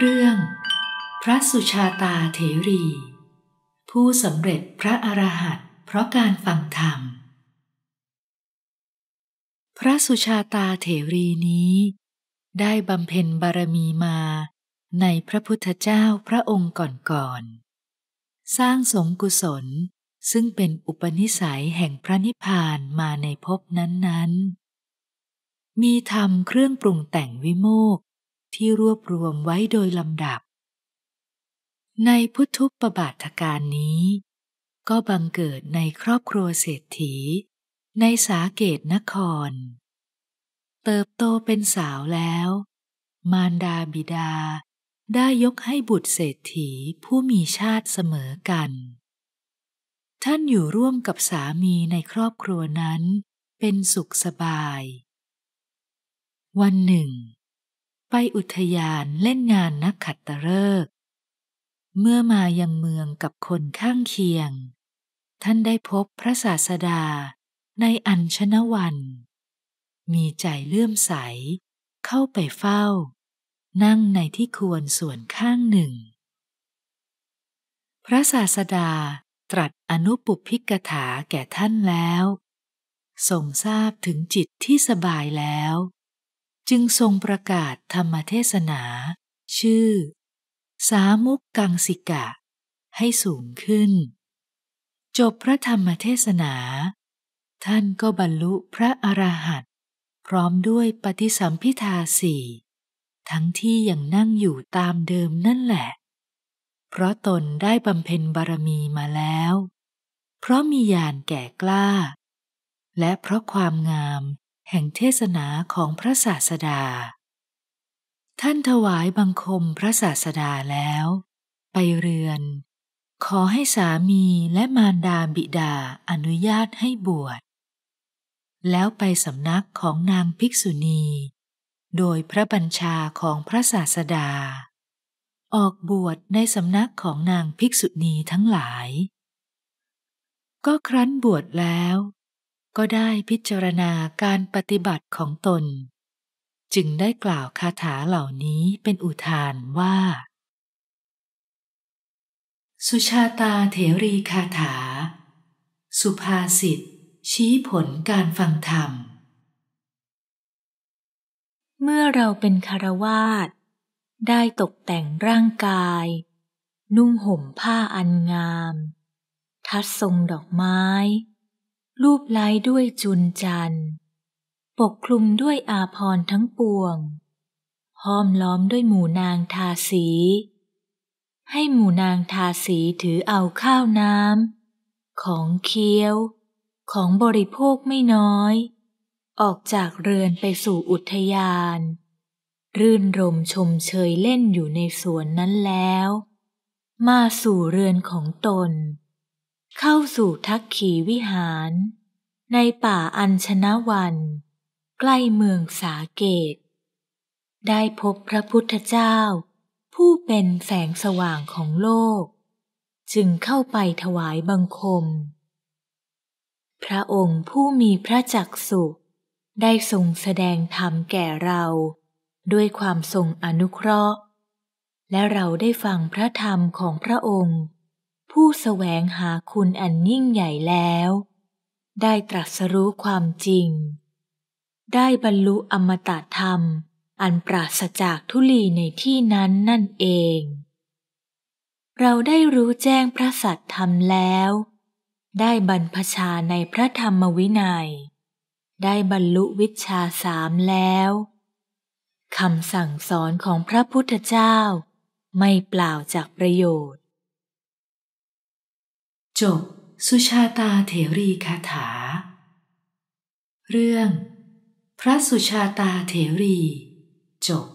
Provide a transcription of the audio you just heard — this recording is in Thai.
เรื่องพระสุชาตาเถรี ผู้สำเร็จพระอรหันต์เพราะการฟังธรรม พระสุชาตาเถรีนี้ ได้บำเพ็ญบารมีมา ในพระพุทธเจ้าพระองค์ก่อนๆสร้างสมกุศลซึ่งเป็นอุปนิสัยแห่งพระนิพพานมาในภพนั้นๆ มีธรรมเครื่องปรุงแต่งวิโมกที่รวบรวมไว้โดยลำดับ ในพุทธุปบาทการนี้ ก็บังเกิดในครอบครัวเศรษฐี ในสาเกตนคร เติบโตเป็นสาวแล้ว มารดาบิดา ได้ยกให้บุตรเศรษฐีผู้มีชาติเสมอกัน ท่านอยู่ร่วมกับสามีในครอบครัวนั้นเป็นสุขสบาย วันหนึ่งไปอุทยานเล่นงานนักขัตฤกษ์เมื่อมายังเมืองกับคนข้างเคียง ท่านได้พบพระศาสดาในอัญชนวัน มีใจเลื่อมใสเข้าไปเฝ้านั่งในที่ควรส่วนข้างหนึ่ง พระศาสดาตรัสอนุปุพิกถาแก่ท่านแล้วทรงทราบถึงจิตที่สบายแล้วจึงทรงประกาศธรรมเทศนา ชื่อ สามุกกังสิกะ ให้สูงขึ้น จบพระธรรมเทศนา ท่านก็บรรลุพระอรหันต์พร้อมด้วยปฏิสัมพิทาสี่ ทั้งที่ยังนั่งอยู่ตามเดิมนั่นแหละ เพราะตนได้บำเพ็ญบารมีมาแล้ว เพราะมีญาณแก่กล้า และเพราะความงามแห่งเทศนาของพระศาสดา ท่านถวายบังคมพระศาสดาแล้ว ไปเรือน ขอให้สามีและมารดาบิดาอนุญาตให้บวช แล้วไปสำนักของนางภิกษุณี โดยพระบัญชาของพระศาสดา ออกบวชในสำนักของนางภิกษุณีทั้งหลาย ก็ครั้นบวชแล้วก็ได้พิจารณาการปฏิบัติของตน จึงได้กล่าวคาถาเหล่านี้เป็นอุทานว่า สุชาตาเถรีคาถา สุภาษิตชี้ผลการฟังธรรม เมื่อเราเป็นคารวาสได้ตกแต่งร่างกาย นุ่งห่มผ้าอันงาม ทัดทรงดอกไม้รูปไล้ด้วยจุนจันปกคลุมด้วยอาพรทั้งปวง ห้อมล้อมด้วยหมู่นางทาสี ให้หมู่นางทาสีถือเอาข้าวน้ำ ของเคี้ยว ของบริโภคไม่น้อย ออกจากเรือนไปสู่อุทยาน รื่นรมชมเชยเล่นอยู่ในสวนนั้นแล้ว มาสู่เรือนของตนเข้าสู่ทักขีวิหาร ในป่าอัญชนาวัน ใกล้เมืองสาเกต ได้พบพระพุทธเจ้า ผู้เป็นแสงสว่างของโลก จึงเข้าไปถวายบังคม พระองค์ผู้มีพระจักสุได้ทรงแสดงธรรมแก่เรา ด้วยความทรงอนุเคราะห์ และเราได้ฟังพระธรรมของพระองค์ผู้แสวงหาคุณอันยิ่งใหญ่แล้ว ได้ตรัสรู้ความจริง ได้บรรลุอมตะธรรม อันปราศจากทุลีในที่นั้นนั่นเอง เราได้รู้แจ้งพระสัตธรรมแล้ว ได้บรรพชาในพระธรรมวินยัย ได้บรรลุวิชาสามแล้วคำสั่งสอนของพระพุทธเจ้า ไม่เปล่าจากประโยชน์จบสุชาตาเถรีคาถา เรื่องพระสุชาตาเถรีจบ